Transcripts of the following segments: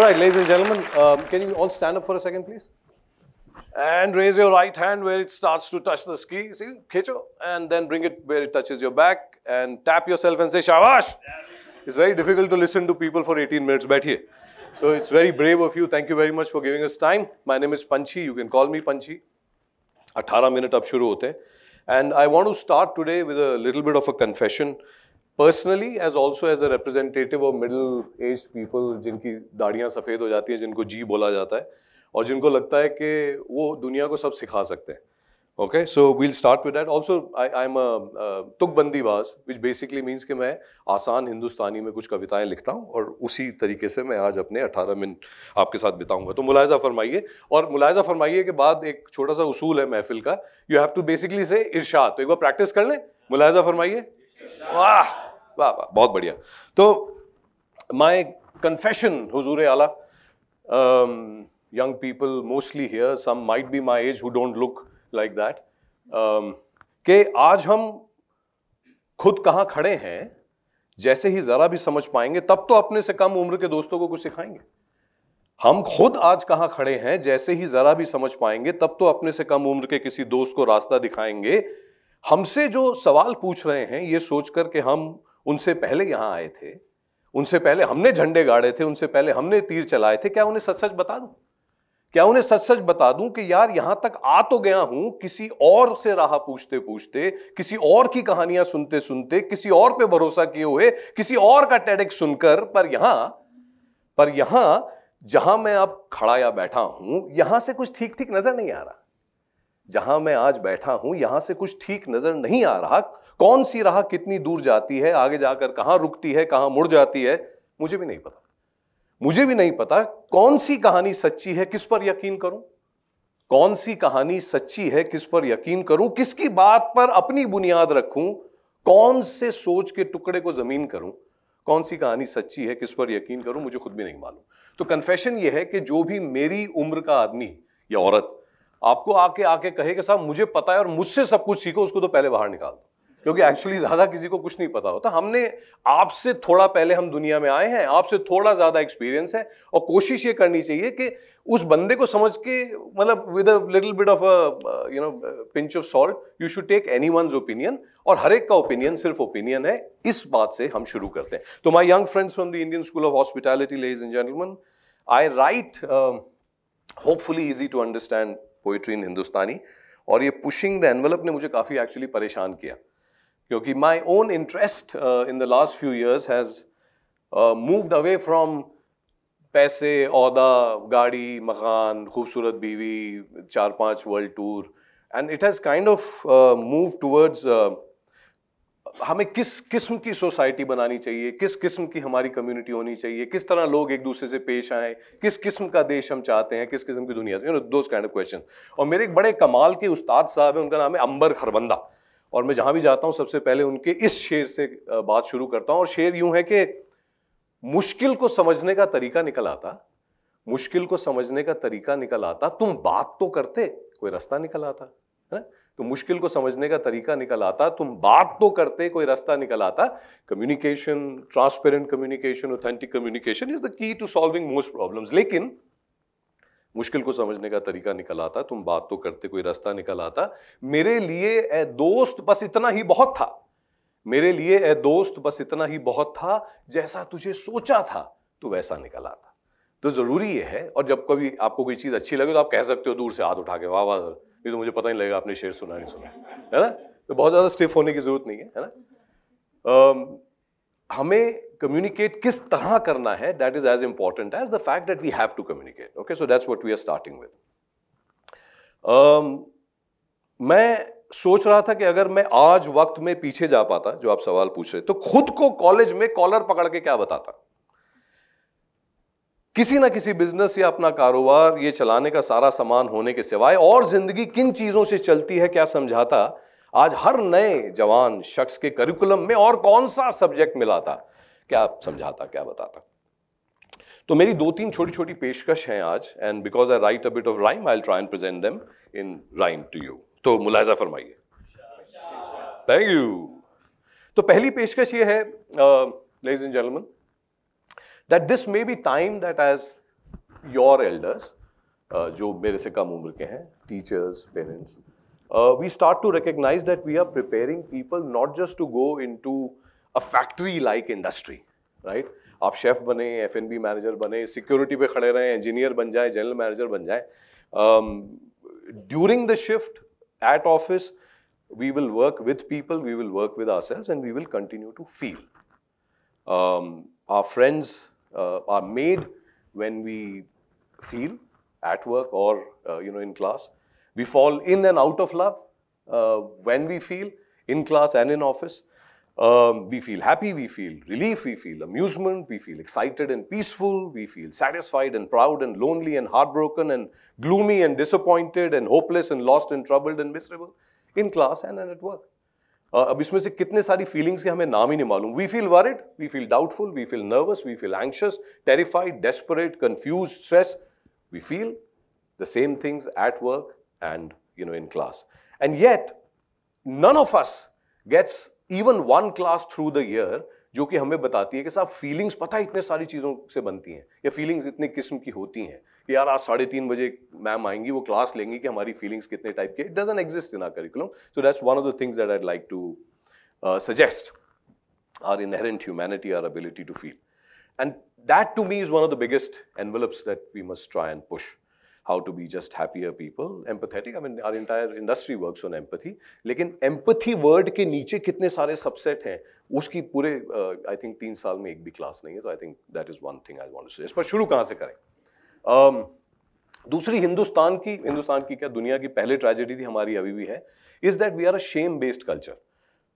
All right, ladies and gentlemen, um, can you all stand up for a second, please? And raise your right hand where it starts to touch the ski. See, khecho, and then bring it where it touches your back and tap yourself and say, Shavash! It's very difficult to listen to people for 18 minutes, but here. So it's very brave of you. Thank you very much for giving us time. My name is Panchi. You can call me Panchi. 18 minute ab shuru hote And I want to start today with a little bit of a confession. Personally as also as a representative of middle age people जिनकी दाढ़ियाँ सफ़ेद हो जाती हैं जिनको जी बोला जाता है और जिनको लगता है कि वो दुनिया को सब सिखा सकते हैं okay so we'll start with that also i i'm a uh, tukbandi baz which कि मैं आसान हिंदुस्तानी में कुछ कविताएं लिखता हूँ और उसी तरीके से मैं आज अपने 18 मिनट आपके साथ बिताऊंगा तो मुलायजा फरमाइए और मुलायजा फरमाइए के बाद एक छोटा सा उसूल है महफिल का यू हैव टू बेसिकली से इरशाद तो एक बार प्रैक्टिस कर लें मुलायजा फरमाइए वाह वाह वाह बहुत बढ़िया तो माय कन्फेशन हजूर आला young people mostly here some might be my age who don't look like that के आज हम खुद कहाँ खड़े हैं जैसे ही ज़रा भी समझ पाएंगे तब तो अपने से कम उम्र के दोस्तों को कुछ सिखाएंगे हम खुद आज कहाँ खड़े हैं जैसे ही ज़रा भी समझ पाएंगे तब तो अपने से कम उम्र के किसी दोस्त को रास्ता दिखाएंगे हमसे जो सवाल पूछ रहे हैं ये सोचकर के हम उनसे पहले यहां आए थे उनसे पहले हमने झंडे गाड़े थे उनसे पहले हमने तीर चलाए थे क्या उन्हें सच सच बता दूं क्या उन्हें सच सच बता दूं कि यार यहां तक आ तो गया हूं किसी और से राह पूछते पूछते किसी और की कहानियां सुनते सुनते किसी और पे भरोसा किए हुए किसी और का टेडिक सुनकर पर यहां पर यहां जहां मैं अब खड़ा या बैठा हूं यहां से कुछ ठीक ठीक नजर नहीं आ रहा जहां मैं आज बैठा हूं यहां से कुछ ठीक नजर नहीं आ रहा कौन सी राह कितनी दूर जाती है आगे जाकर कहां रुकती है कहां मुड़ जाती है मुझे भी नहीं पता मुझे भी नहीं पता कौन सी कहानी सच्ची है किस पर यकीन करूं कौन सी कहानी सच्ची है किस पर यकीन करूं किसकी बात पर अपनी बुनियाद रखूं कौन से सोच के टुकड़े को जमीन करूं कौन सी कहानी सच्ची है किस पर यकीन करूं मुझे खुद भी नहीं मालूम तो कन्फेशन ये है कि जो भी मेरी उम्र का आदमी या औरत आपको आके आके कहे कि साहब मुझे पता है और मुझसे सब कुछ सीखो उसको तो पहले बाहर निकाल दो क्योंकि एक्चुअली ज़्यादा किसी को कुछ नहीं पता होता हमने आपसे थोड़ा पहले हम दुनिया में आए हैं आपसे थोड़ा ज़्यादा एक्सपीरियंस है और कोशिश ये करनी चाहिए कि उस बंदे को समझ के मतलब with a little bit of you know pinch of salt you should take any one opinion और हर एक का ओपिनियन सिर्फ ओपिनियन है इस बात से हम शुरू करते हैं तो my young friends from the Indian school of hospitality ladies and gentlemen I write hopefully easy to understand poetry in Hindustani और ये पुशिंग द एनवलप ने मुझे काफ़ी एक्चुअली परेशान किया क्योंकि my own interest in the last few years has moved away from पैसे अहदा गाड़ी मकान खूबसूरत बीवी चार पांच world tour and it has kind of move towards हमें किस किस्म की सोसाइटी बनानी चाहिए किस किस्म की हमारी कम्युनिटी होनी चाहिए किस तरह लोग एक दूसरे से पेश आए किस किस्म का देश हम चाहते हैं किस किस्म की दुनिया you know those kind of question और मेरे एक बड़े कमाल के उस्ताद साहब हैं उनका नाम है अंबर खरबंदा और मैं जहां भी जाता हूं सबसे पहले उनके इस शेर से बात शुरू करता हूँ और शेर यूं है कि मुश्किल को समझने का तरीका निकल आता मुश्किल को समझने का तरीका निकल आता तुम बात तो करते कोई रास्ता निकल आता है ना तो मुश्किल को समझने का तरीका निकल आता तुम बात तो करते कोई रास्ता निकल आता communication transparent communication authentic communication is the key to solving most problems लेकिन मुश्किल को समझने का तरीका निकल आता तुम बात तो करते कोई रास्ता निकल आता मेरे लिए ए दोस्त बस इतना ही बहुत था मेरे लिए ए दोस्त बस इतना ही बहुत था जैसा तुझे सोचा था तो वैसा निकल आता तो ज़रूरी यह है और जब कभी आपको कोई चीज़ अच्छी लगे तो आप कह सकते हो दूर से हाथ उठा के वाह वाह नहीं तो मुझे पता नहीं लगेगा आपने शेर सुना नहीं सुना है ना तो बहुत ज़्यादा स्टिफ होने की ज़रूरत नहीं है है ना uh, हमें कम्युनिकेट किस तरह करना है that is as important as the fact that we have to communicate okay so that's what we are starting with मैं सोच रहा था कि अगर मैं आज वक्त में पीछे जा पाता जो आप सवाल पूछ रहे तो खुद को कॉलेज में कॉलर पकड़ के क्या बताता किसी ना किसी बिजनेस या अपना कारोबार ये चलाने का सारा सामान होने के सिवाय और जिंदगी किन चीजों से चलती है क्या समझाता आज हर नए जवान शख्स के करिकुलम में और कौन सा सब्जेक्ट मिलाता क्या समझाता क्या बताता तो मेरी दो तीन छोटी छोटी पेशकश हैं आज and because I write a bit of rhyme I try and present them in rhyme to you तो मुलायजा फरमाइए थैंक यू तो पहली पेशकश ये है ladies and gentlemen that this may be time that as your elders, uh, जो मेरे से कम उम्र के हैं teachers, parents, uh, we start to recognize that we are preparing people not just to go into a factory-like industry, right? आप chef बने F N B manager बने security पे खड़े रहें इंजीनियर बन जाए जनरल मैनेजर बन जाए during the shift we will work with people, we will work with ourselves, and we will continue to feel. Um, our friends uh, are made when we feel at work or uh, you know in class. We fall in and out of love uh, when we feel in class and in office. Um, we feel happy, we feel relief, we feel amusement, we feel excited and peaceful, we feel satisfied and proud and lonely and heartbroken and gloomy and disappointed and hopeless and lost and troubled and miserable in class and at work. Uh, अब इसमें से कितने सारी feelings के हमें नाम ही नहीं मालूम we feel worried we feel doubtful we feel nervous we feel anxious terrified desperate confuse stress we feel the same things at work and you know in class and yet none of us gets even one class through the year जो कि हमें बताती है कि साहब feelings पता है इतने सारी चीज़ों से बनती हैं या फीलिंग्स इतने किस्म की होती हैं कि यार आज साढ़े तीन बजे मैम आएंगी वो क्लास लेंगी कि हमारी फीलिंग्स कितने टाइप की it doesn't exist in our curriculum so that's one of the things that I like to suggest our inherent humanity our ability to feel and that to me is one of the biggest envelopes that we must try and push how to be just happier people, empathetic. I mean, our entire industry works on empathy. लेकिन empathy word के नीचे कितने सारे subset हैं उसकी पूरे I think तीन साल में एक भी क्लास नहीं है तो I think that is one thing I want इस पर शुरू कहाँ से करें um, दूसरी हिंदुस्तान की हिंदुस्तान की क्या दुनिया की पहले ट्रेजिडी थी हमारी अभी भी है is that we are a shame based culture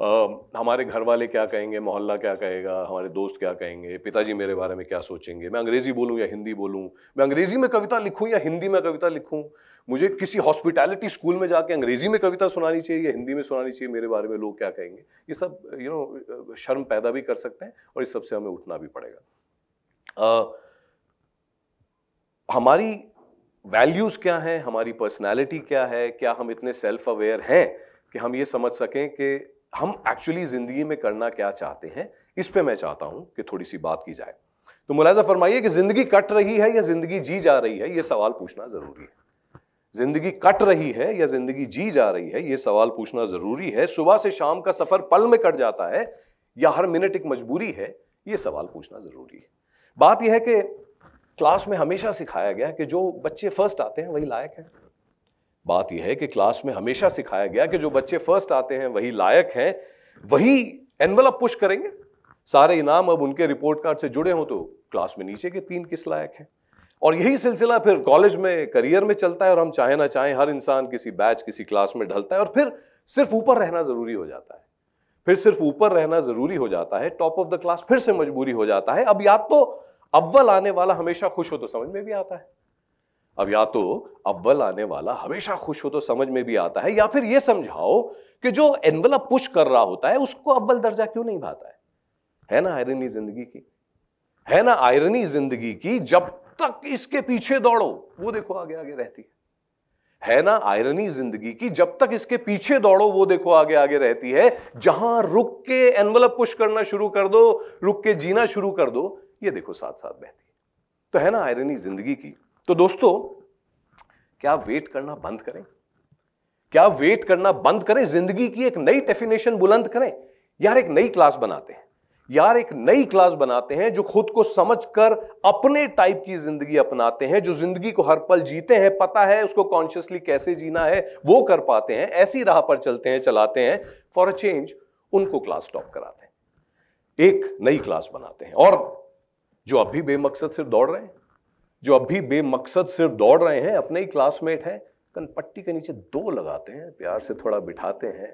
हमारे घर वाले क्या कहेंगे मोहल्ला क्या कहेगा हमारे दोस्त क्या कहेंगे पिताजी मेरे बारे में क्या सोचेंगे मैं अंग्रेज़ी बोलूँ या हिंदी बोलूँ मैं अंग्रेज़ी में कविता लिखूँ या हिंदी में कविता लिखूँ मुझे किसी हॉस्पिटैलिटी स्कूल में जाके अंग्रेज़ी में कविता सुनानी चाहिए या हिंदी में सुनानी चाहिए मेरे बारे में लोग क्या कहेंगे ये सब यू नो शर्म पैदा भी कर सकते हैं और इस सबसे हमें उठना भी पड़ेगा हमारी वैल्यूज़ क्या हैं हमारी पर्सनैलिटी क्या है क्या हम इतने सेल्फ अवेयर हैं कि हम ये समझ सकें कि हम एक्चुअली ज़िंदगी में करना क्या चाहते हैं इस पर मैं चाहता हूं कि थोड़ी सी बात की जाए तो मुलाजा फरमाइए कि ज़िंदगी कट रही है या ज़िंदगी जी जा रही है ये सवाल पूछना ज़रूरी है ज़िंदगी कट रही है या ज़िंदगी जी जा रही है ये सवाल पूछना ज़रूरी है सुबह से शाम का सफ़र पल में कट जाता है या हर मिनट एक मजबूरी है ये सवाल पूछना ज़रूरी है बात यह है कि क्लास में हमेशा सिखाया गया कि जो बच्चे फर्स्ट आते हैं वही लायक है बात यह है कि क्लास में हमेशा सिखाया गया कि जो बच्चे फर्स्ट आते हैं वही लायक हैं वही एनवलप पुश करेंगे सारे इनाम अब उनके रिपोर्ट कार्ड से जुड़े हों तो क्लास में नीचे के तीन किस लायक हैं और यही सिलसिला फिर कॉलेज में करियर में चलता है और हम चाहे ना चाहे हर इंसान किसी बैच किसी क्लास में ढलता है और फिर सिर्फ ऊपर रहना ज़रूरी हो जाता है फिर सिर्फ ऊपर रहना ज़रूरी हो जाता है टॉप ऑफ द क्लास फिर से मजबूरी हो जाता है अब याद तो अव्वल आने वाला हमेशा खुश हो तो समझ में भी आता है अब या तो अव्वल आने वाला हमेशा खुश हो तो समझ में भी आता है या फिर यह समझाओ कि जो एनवला पुश कर रहा होता है उसको अव्वल दर्जा क्यों नहीं भाता है है ना आयरनी जिंदगी की है ना आयरनी जिंदगी की जब तक इसके पीछे दौड़ो वो देखो आगे आगे रहती है है ना आयरनी जिंदगी की जब तक इसके पीछे दौड़ो वो देखो आगे आगे रहती है जहां रुक के एनवलप पुश करना शुरू कर दो रुक के जीना शुरू कर दो ये देखो साथ साथ बहती है तो है ना आयरनी जिंदगी की तो दोस्तों क्या वेट करना बंद करें क्या वेट करना बंद करें जिंदगी की एक नई डेफिनेशन बुलंद करें यार एक नई क्लास बनाते हैं यार एक नई क्लास बनाते हैं जो खुद को समझकर अपने टाइप की जिंदगी अपनाते हैं जो जिंदगी को हर पल जीते हैं पता है उसको कॉन्शियसली कैसे जीना है वो कर पाते हैं ऐसी राह पर चलते हैं चलाते हैं फॉर अ चेंज उनको क्लास टॉप कराते हैं एक नई क्लास बनाते हैं और जो अभी बेमकसद सिर्फ दौड़ रहे हैं जो अब भी बेमकसद सिर्फ दौड़ रहे हैं अपने ही क्लासमेट हैं कनपट्टी के नीचे दो लगाते हैं प्यार से थोड़ा बिठाते हैं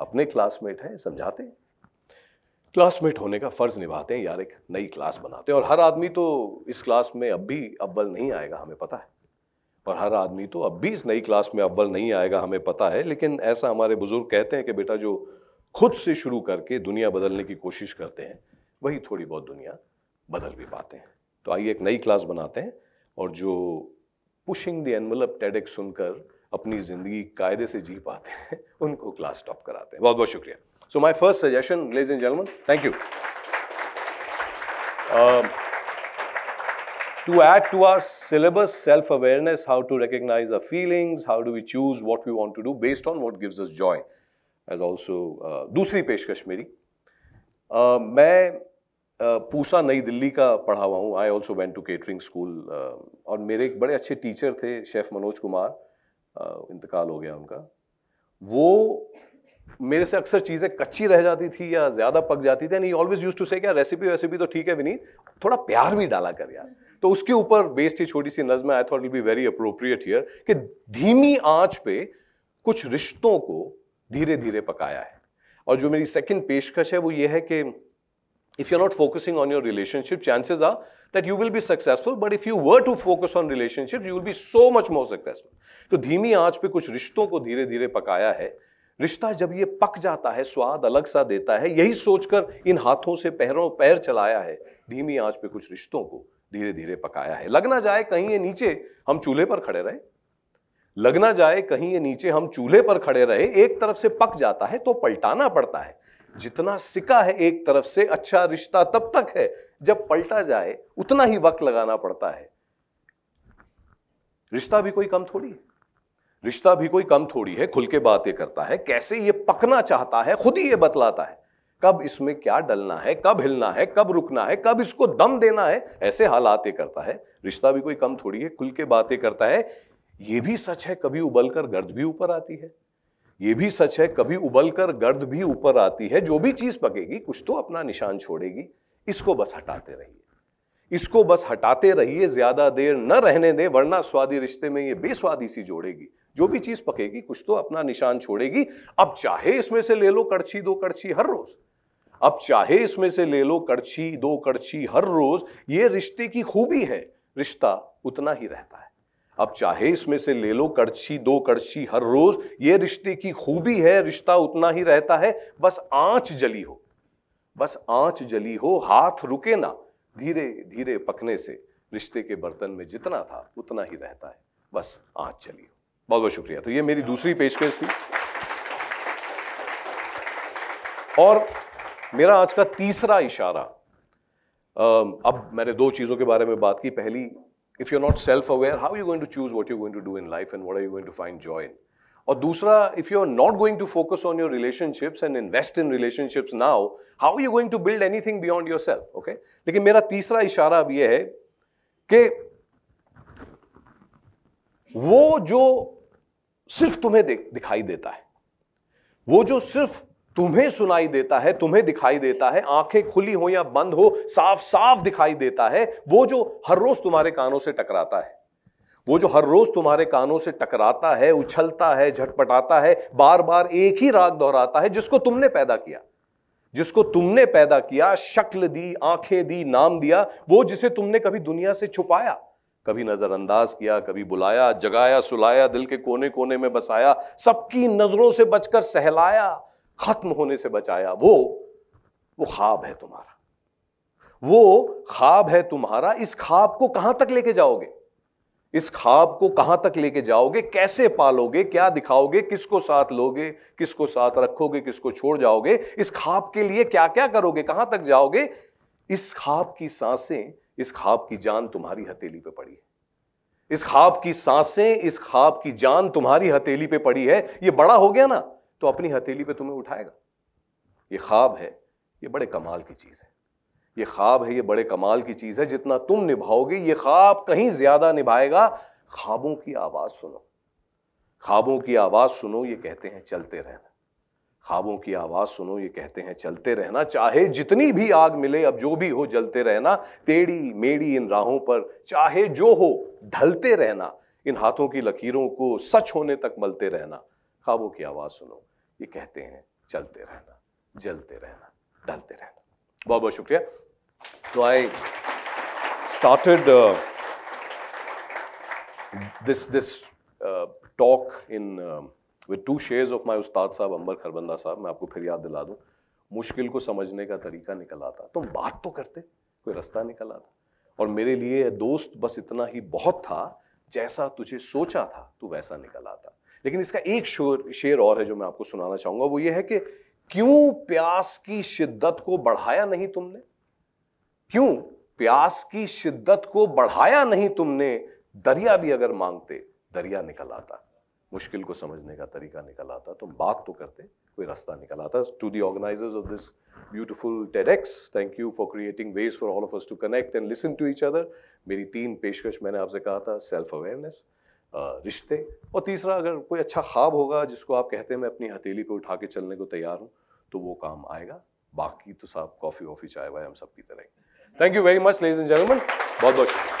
अपने क्लासमेट हैं समझाते हैं क्लासमेट होने का फ़र्ज़ निभाते हैं यार एक नई क्लास बनाते हैं और हर आदमी तो इस क्लास में अब भी अव्वल नहीं आएगा हमें पता है और हर आदमी तो अब भी इस नई क्लास में अव्वल नहीं आएगा हमें पता है लेकिन ऐसा हमारे बुज़ुर्ग कहते हैं कि बेटा जो खुद से शुरू करके दुनिया बदलने की कोशिश करते हैं वही थोड़ी बहुत दुनिया बदल भी पाते हैं तो आइए एक नई क्लास बनाते हैं और जो पुशिंग द एनवलप टेडेक सुनकर अपनी ज़िंदगी कायदे से जी पाते हैं उनको क्लास टॉप कराते हैं बहुत बहुत शुक्रिया so my first suggestion ladies and gentlemen thank you to add to our syllabus self awareness how to recognize our feelings how do we choose what we want to do based on what gives us joy as also uh, दूसरी पेशकश मेरी uh, मैं पूसा नई दिल्ली का पढ़ा हुआ हूँ I also went to catering school और मेरे एक बड़े अच्छे टीचर थे शेफ़ मनोज कुमार uh, इंतकाल हो गया उनका वो मेरे से अक्सर चीज़ें कच्ची रह जाती थी या ज़्यादा पक जाती थी and he always use to say क्या रेसिपी वेसिपी तो ठीक है विनीत थोड़ा प्यार भी डाला कर यार तो उसके ऊपर बेस्ड ही छोटी सी नज्म I thought will be very appropriate here कि धीमी आंच पे कुछ रिश्तों को धीरे धीरे पकाया है और जो मेरी सेकंड पेशकश है वो ये है कि if you're not focusing on your relationship, chances are that you will be successful. But if you were to focus on relationships, you will be so much more successful. तो धीमी आंच पे कुछ रिश्तों को धीरे धीरे पकाया है रिश्ता जब ये पक जाता है स्वाद अलग सा देता है यही सोचकर इन हाथों से पैरों पैर चलाया है धीमी आंच पे कुछ रिश्तों को धीरे धीरे पकाया है लगना जाए कहीं ये नीचे हम चूल्हे पर खड़े रहे लगना जाए कहीं ये नीचे हम चूल्हे पर खड़े रहे एक तरफ से पक जाता है तो पलटाना पड़ता है जितना सिका है एक तरफ से अच्छा रिश्ता तब तक है जब पलटा जाए उतना ही वक्त लगाना पड़ता है रिश्ता भी कोई कम थोड़ी है रिश्ता भी कोई कम थोड़ी है खुल के बातें करता है कैसे ये पकना चाहता है खुद ही ये बतलाता है कब इसमें क्या डलना है कब हिलना है कब रुकना है कब इसको दम देना है ऐसे हालातें करता है रिश्ता भी कोई कम थोड़ी है खुल के बातें करता है ये भी सच है कभी उबल कर गर्द भी ऊपर आती है ये भी सच है कभी उबल कर गर्द भी ऊपर आती है जो भी चीज पकेगी कुछ तो अपना निशान छोड़ेगी इसको बस हटाते रहिए इसको बस हटाते रहिए ज्यादा देर न रहने दे वरना स्वादी रिश्ते में ये बेस्वादी सी जोड़ेगी जो भी चीज पकेगी कुछ तो अपना निशान छोड़ेगी अब चाहे इसमें से ले लो कड़छी दो कड़छी हर रोज अब चाहे इसमें से ले लो कड़छी दो कड़छी हर रोज ये रिश्ते की खूबी है रिश्ता उतना ही रहता है अब चाहे इसमें से ले लो कड़छी दो कड़छी हर रोज ये रिश्ते की खूबी है रिश्ता उतना ही रहता है बस आंच जली हो बस आंच जली हो हाथ रुके ना धीरे धीरे पकने से रिश्ते के बर्तन में जितना था उतना ही रहता है बस आंच जली हो बहुत बहुत शुक्रिया तो ये मेरी दूसरी पेशकश थी और मेरा आज का तीसरा इशारा अब मैंने दो चीज़ों के बारे में बात की पहली if you're not self-aware, how are you going to choose what you're going to do in life and what are you going to find joy in? Or dusra, if you're not going to focus on your relationships and invest in relationships now, how are you going to build anything beyond yourself? Okay? Lekin mera teesra ishara ab ye hai, ke wo jo sirf tumhe dikhai deta hai, wo jo sirf तुम्हें सुनाई देता है तुम्हें दिखाई देता है आंखें खुली हो या बंद हो साफ साफ दिखाई देता है वो जो हर रोज तुम्हारे कानों से टकराता है वो जो हर रोज तुम्हारे कानों से टकराता है उछलता है झटपटाता है बार बार एक ही राग दोहराता है जिसको तुमने पैदा किया जिसको तुमने पैदा किया शक्ल दी आंखें दी नाम दिया वो जिसे तुमने कभी दुनिया से छुपाया कभी नजरअंदाज किया कभी बुलाया जगाया सुलाया दिल के कोने कोने में बसाया सबकी नजरों से बचकर सहलाया खत्म होने से बचाया वो वो खाब है तुम्हारा वो ख्वाब है तुम्हारा इस ख्वाब को कहां तक लेके जाओगे इस खाब को कहां तक लेके जाओगे कैसे पालोगे क्या दिखाओगे किसको साथ लोगे किसको साथ रखोगे किसको छोड़ जाओगे इस खाब के लिए क्या क्या करोगे कहां तक जाओगे इस खाब की सांसें इस खाब की जान तुम्हारी हथेली पे पड़ी है इस ख्वाब की सांसें इस खाब की जान तुम्हारी हथेली पे पड़ी है ये बड़ा हो गया ना तो अपनी हथेली पे तुम्हें उठाएगा ये ख्वाब है ये बड़े कमाल की चीज है ये ख्वाब है ये बड़े कमाल की चीज़ है जितना तुम निभाओगे ये ख्वाब कहीं ज़्यादा निभाएगा ख्वाबों की आवाज़ सुनो ख्वाबों की आवाज़ सुनो ये कहते हैं चलते रहना ख्वाबों की आवाज़ सुनो ये कहते हैं चलते रहना चाहे जितनी भी आग मिले अब जो भी हो जलते रहना टेढ़ी मेढ़ी इन राहों पर चाहे जो हो ढलते रहना इन हाथों की लकीरों को सच होने तक मलते रहना ख्वाबों की आवाज़ सुनो ये कहते हैं चलते रहना जलते रहना ढलते रहना बहुत बहुत शुक्रिया तो I started this this talk in with two shares of my उस्ताद साहब अंबर खरबंदा साहब मैं आपको फिर याद दिला दूँ मुश्किल को समझने का तरीका निकल आता तुम तो बात तो करते कोई रास्ता निकल आता और मेरे लिए दोस्त बस इतना ही बहुत था जैसा तुझे सोचा था तो वैसा निकल आता लेकिन इसका एक शोर शेर और है जो मैं आपको सुनाना चाहूंगा वो ये है कि क्यों प्यास की शिद्दत को बढ़ाया नहीं तुमने क्यों प्यास की शिद्दत को बढ़ाया नहीं तुमने दरिया भी अगर मांगते दरिया निकल आता मुश्किल को समझने का तरीका निकल आता तुम तो बात तो करते कोई रास्ता निकल आता to the organizers of this beautiful TEDx thank you for creating ways for all of us to connect and listen to each other मेरी तीन पेशकश मैंने आपसे कहा था सेल्फ अवेयरनेस रिश्ते और तीसरा अगर कोई अच्छा ख्वाब होगा जिसको आप कहते हैं मैं अपनी हथेली पे उठा के चलने को तैयार हूँ तो वो काम आएगा बाकी तो साहब कॉफ़ी वॉफ़ी चाय वाय हम सब पीते रहेंगे thank you very much ladies and gentlemen बहुत बहुत शुक्रिया